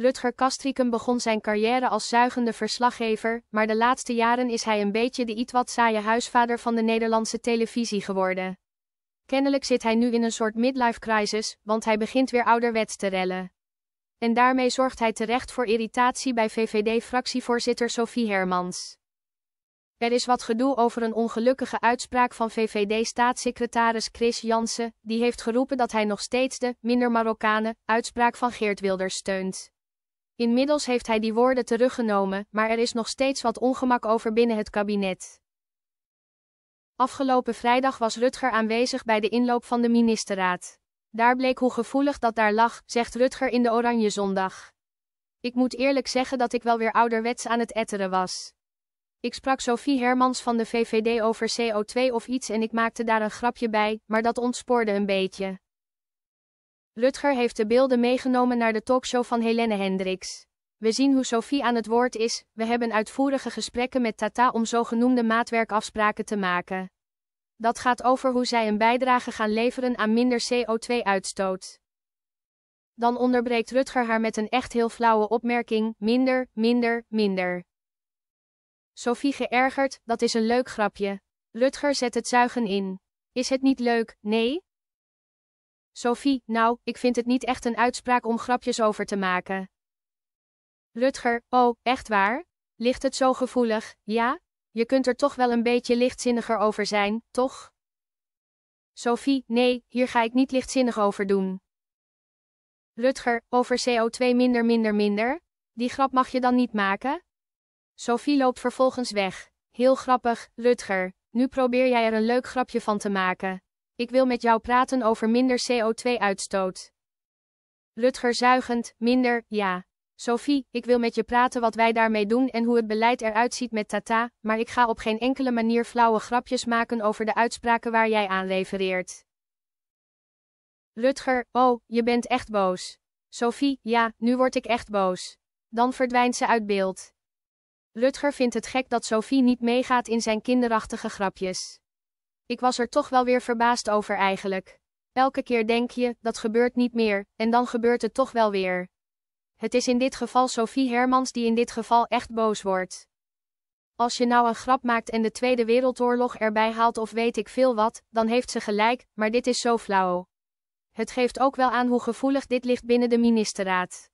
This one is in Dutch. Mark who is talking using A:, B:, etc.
A: Rutger Kastrikum begon zijn carrière als zuigende verslaggever, maar de laatste jaren is hij een beetje de ietwat saaie huisvader van de Nederlandse televisie geworden. Kennelijk zit hij nu in een soort midlife crisis, want hij begint weer ouderwets te rellen. En daarmee zorgt hij terecht voor irritatie bij VVD-fractievoorzitter Sophie Hermans. Er is wat gedoe over een ongelukkige uitspraak van VVD-staatssecretaris Chris Jansen, die heeft geroepen dat hij nog steeds de minder Marokkanen uitspraak van Geert Wilders steunt. Inmiddels heeft hij die woorden teruggenomen, maar er is nog steeds wat ongemak over binnen het kabinet. Afgelopen vrijdag was Rutger aanwezig bij de inloop van de ministerraad. Daar bleek hoe gevoelig dat daar lag, zegt Rutger in de Oranje Zondag. Ik moet eerlijk zeggen dat ik wel weer ouderwets aan het etteren was. Ik sprak Sophie Hermans van de VVD over CO2 of iets en ik maakte daar een grapje bij, maar dat ontspoorde een beetje. Rutger heeft de beelden meegenomen naar de talkshow van Helene Hendricks. We zien hoe Sophie aan het woord is, we hebben uitvoerige gesprekken met Tata om zogenoemde maatwerkafspraken te maken. Dat gaat over hoe zij een bijdrage gaan leveren aan minder CO2-uitstoot. Dan onderbreekt Rutger haar met een echt heel flauwe opmerking: minder, minder, minder. Sophie geërgerd, dat is een leuk grapje. Rutger zet het zuigen in. Is het niet leuk? Nee? Sophie, nou, ik vind het niet echt een uitspraak om grapjes over te maken. Rutger, oh, echt waar? Ligt het zo gevoelig, ja? Je kunt er toch wel een beetje lichtzinniger over zijn, toch? Sophie, nee, hier ga ik niet lichtzinnig over doen. Rutger, over CO2 minder minder minder? Die grap mag je dan niet maken? Sophie loopt vervolgens weg. Heel grappig, Rutger, nu probeer jij er een leuk grapje van te maken. Ik wil met jou praten over minder CO2-uitstoot. Rutger zuigend, minder, ja. Sophie, ik wil met je praten wat wij daarmee doen en hoe het beleid eruit ziet met Tata, maar ik ga op geen enkele manier flauwe grapjes maken over de uitspraken waar jij aan refereert. Rutger, oh, je bent echt boos. Sophie, ja, nu word ik echt boos. Dan verdwijnt ze uit beeld. Rutger vindt het gek dat Sophie niet meegaat in zijn kinderachtige grapjes. Ik was er toch wel weer verbaasd over eigenlijk. Elke keer denk je, dat gebeurt niet meer, en dan gebeurt het toch wel weer. Het is in dit geval Sophie Hermans die in dit geval echt boos wordt. Als je nou een grap maakt en de Tweede Wereldoorlog erbij haalt of weet ik veel wat, dan heeft ze gelijk, maar dit is zo flauw. Het geeft ook wel aan hoe gevoelig dit ligt binnen de ministerraad.